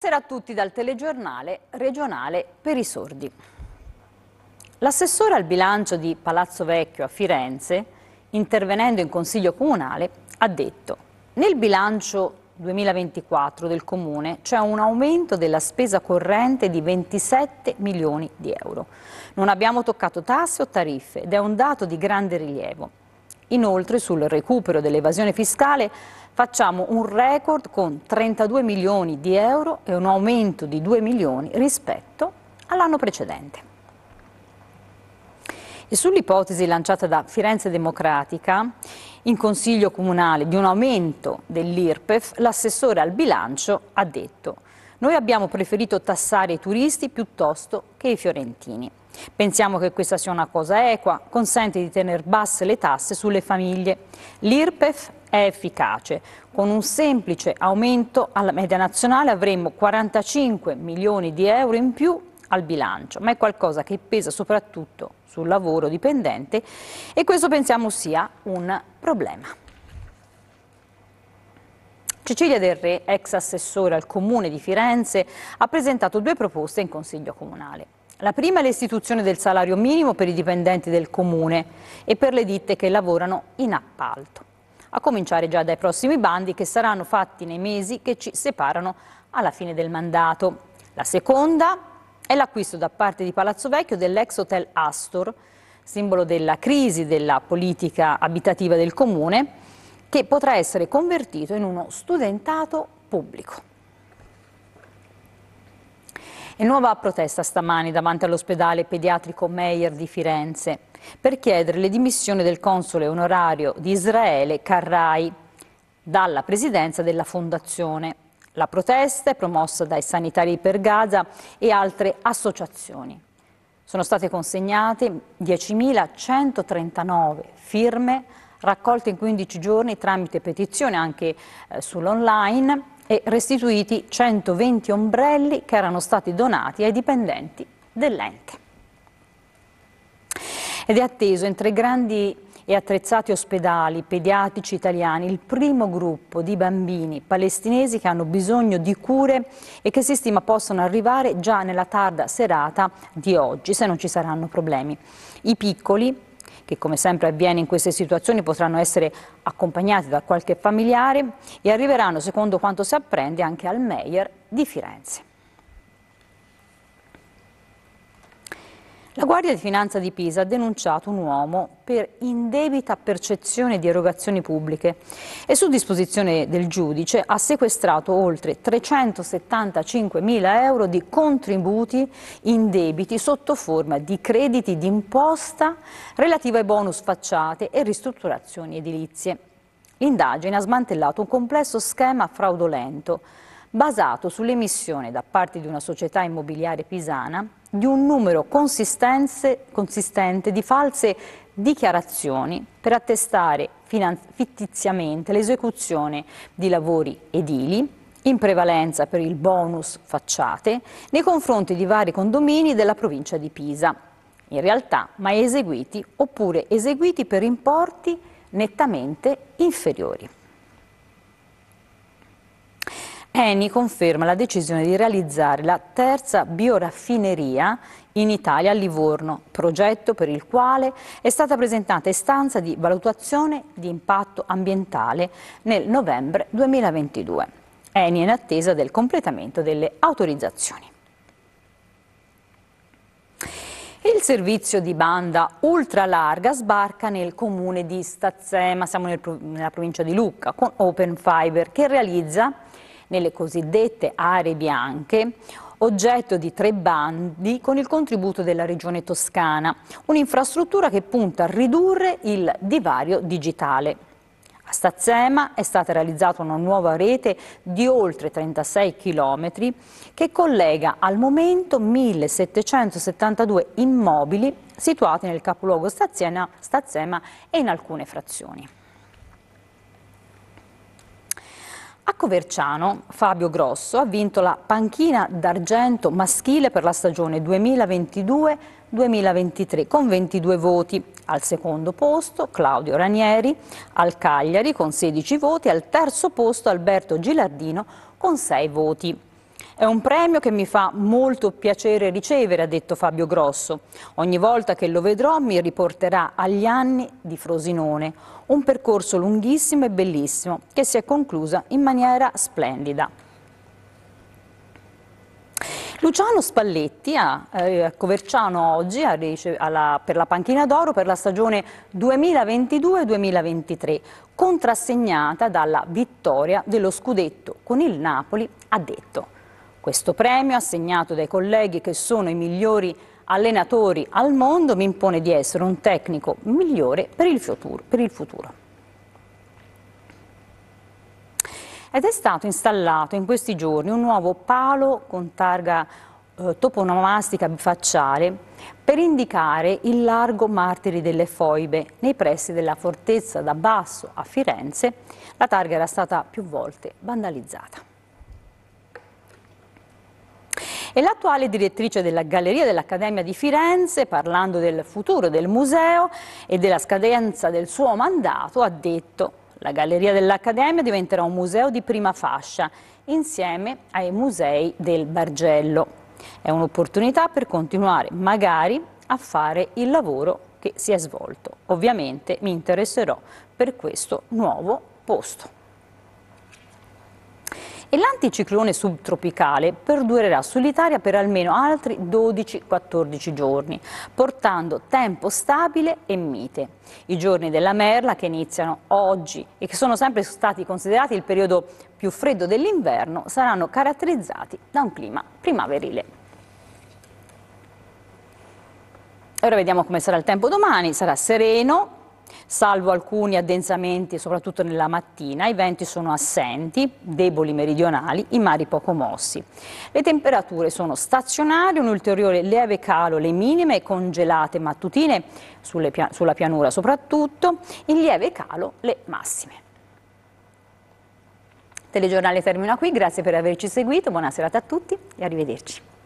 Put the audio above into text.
Buonasera a tutti dal telegiornale regionale per i sordi. L'assessore al bilancio di Palazzo Vecchio a Firenze, intervenendo in consiglio comunale, ha detto nel bilancio 2024 del comune c'è un aumento della spesa corrente di 27 milioni di euro. Non abbiamo toccato tasse o tariffe ed è un dato di grande rilievo. Inoltre sul recupero dell'evasione fiscale Facciamo un record con 32 milioni di euro e un aumento di 2 milioni rispetto all'anno precedente. E sull'ipotesi lanciata da Firenze Democratica in Consiglio Comunale di un aumento dell'IRPEF, l'assessore al bilancio ha detto noi abbiamo preferito tassare i turisti piuttosto che i fiorentini. Pensiamo che questa sia una cosa equa, consente di tenere basse le tasse sulle famiglie. L'IRPEF è efficace. Con un semplice aumento alla media nazionale avremmo 45 milioni di euro in più al bilancio, ma è qualcosa che pesa soprattutto sul lavoro dipendente e questo pensiamo sia un problema. Cecilia Del Re, ex assessore al comune di Firenze, ha presentato due proposte in consiglio comunale. La prima è l'istituzione del salario minimo per i dipendenti del comune e per le ditte che lavorano in appalto a cominciare già dai prossimi bandi che saranno fatti nei mesi che ci separano alla fine del mandato. La seconda è l'acquisto da parte di Palazzo Vecchio dell'ex hotel Astor, simbolo della crisi della politica abitativa del comune, che potrà essere convertito in uno studentato pubblico. E nuova protesta stamani davanti all'ospedale pediatrico Meyer di Firenze per chiedere le dimissioni del console onorario di Israele Carrai dalla presidenza della fondazione. La protesta è promossa dai sanitari per Gaza e altre associazioni. Sono state consegnate 10.139 firme raccolte in 15 giorni tramite petizione anche eh, sull'online e restituiti 120 ombrelli che erano stati donati ai dipendenti dell'ente. Ed è atteso in tre grandi e attrezzati ospedali pediatrici italiani il primo gruppo di bambini palestinesi che hanno bisogno di cure e che si stima possano arrivare già nella tarda serata di oggi, se non ci saranno problemi. I piccoli che come sempre avviene in queste situazioni potranno essere accompagnati da qualche familiare e arriveranno, secondo quanto si apprende, anche al Meyer di Firenze. La Guardia di Finanza di Pisa ha denunciato un uomo per indebita percezione di erogazioni pubbliche e su disposizione del giudice ha sequestrato oltre 375 mila euro di contributi indebiti sotto forma di crediti d'imposta relativi ai bonus facciate e ristrutturazioni edilizie. L'indagine ha smantellato un complesso schema fraudolento basato sull'emissione da parte di una società immobiliare pisana di un numero consistente di false dichiarazioni per attestare fittiziamente l'esecuzione di lavori edili, in prevalenza per il bonus facciate, nei confronti di vari condomini della provincia di Pisa, in realtà mai eseguiti oppure eseguiti per importi nettamente inferiori. Eni conferma la decisione di realizzare la terza bioraffineria in Italia a Livorno, progetto per il quale è stata presentata istanza di valutazione di impatto ambientale nel novembre 2022. Eni è in attesa del completamento delle autorizzazioni. Il servizio di banda ultralarga sbarca nel comune di Stazzema, siamo nel, nella provincia di Lucca, con Open Fiber, che realizza nelle cosiddette aree bianche oggetto di tre bandi con il contributo della Regione Toscana, un'infrastruttura che punta a ridurre il divario digitale. A Stazzema è stata realizzata una nuova rete di oltre 36 km che collega al momento 1772 immobili situati nel capoluogo Stazzema e in alcune frazioni. A Coverciano, Fabio Grosso ha vinto la panchina d'argento maschile per la stagione 2022-2023 con 22 voti. Al secondo posto Claudio Ranieri, al Cagliari con 16 voti, al terzo posto Alberto Gilardino con 6 voti. È un premio che mi fa molto piacere ricevere, ha detto Fabio Grosso. Ogni volta che lo vedrò mi riporterà agli anni di Frosinone, un percorso lunghissimo e bellissimo che si è conclusa in maniera splendida. Luciano Spalletti a eh, Coverciano oggi per la panchina d'oro per la stagione 2022-2023, contrassegnata dalla vittoria dello scudetto con il Napoli, ha detto questo premio, assegnato dai colleghi che sono i migliori allenatori al mondo, mi impone di essere un tecnico migliore per il futuro. Per il futuro. Ed è stato installato in questi giorni un nuovo palo con targa eh, toponomastica bifacciale per indicare il largo Martiri delle Foibe nei pressi della fortezza da Basso a Firenze. La targa era stata più volte vandalizzata. E l'attuale direttrice della Galleria dell'Accademia di Firenze, parlando del futuro del museo e della scadenza del suo mandato, ha detto la Galleria dell'Accademia diventerà un museo di prima fascia, insieme ai musei del Bargello. È un'opportunità per continuare, magari, a fare il lavoro che si è svolto. Ovviamente mi interesserò per questo nuovo posto e l'anticiclone subtropicale perdurerà sull'Italia per almeno altri 12-14 giorni, portando tempo stabile e mite. I giorni della merla che iniziano oggi e che sono sempre stati considerati il periodo più freddo dell'inverno saranno caratterizzati da un clima primaverile. Ora vediamo come sarà il tempo domani, sarà sereno, salvo alcuni addensamenti soprattutto nella mattina, i venti sono assenti, deboli meridionali, i mari poco mossi. Le temperature sono stazionarie, un ulteriore lieve calo, le minime congelate mattutine pia sulla pianura soprattutto, in lieve calo le massime. telegiornale termina qui, grazie per averci seguito, buona serata a tutti e arrivederci.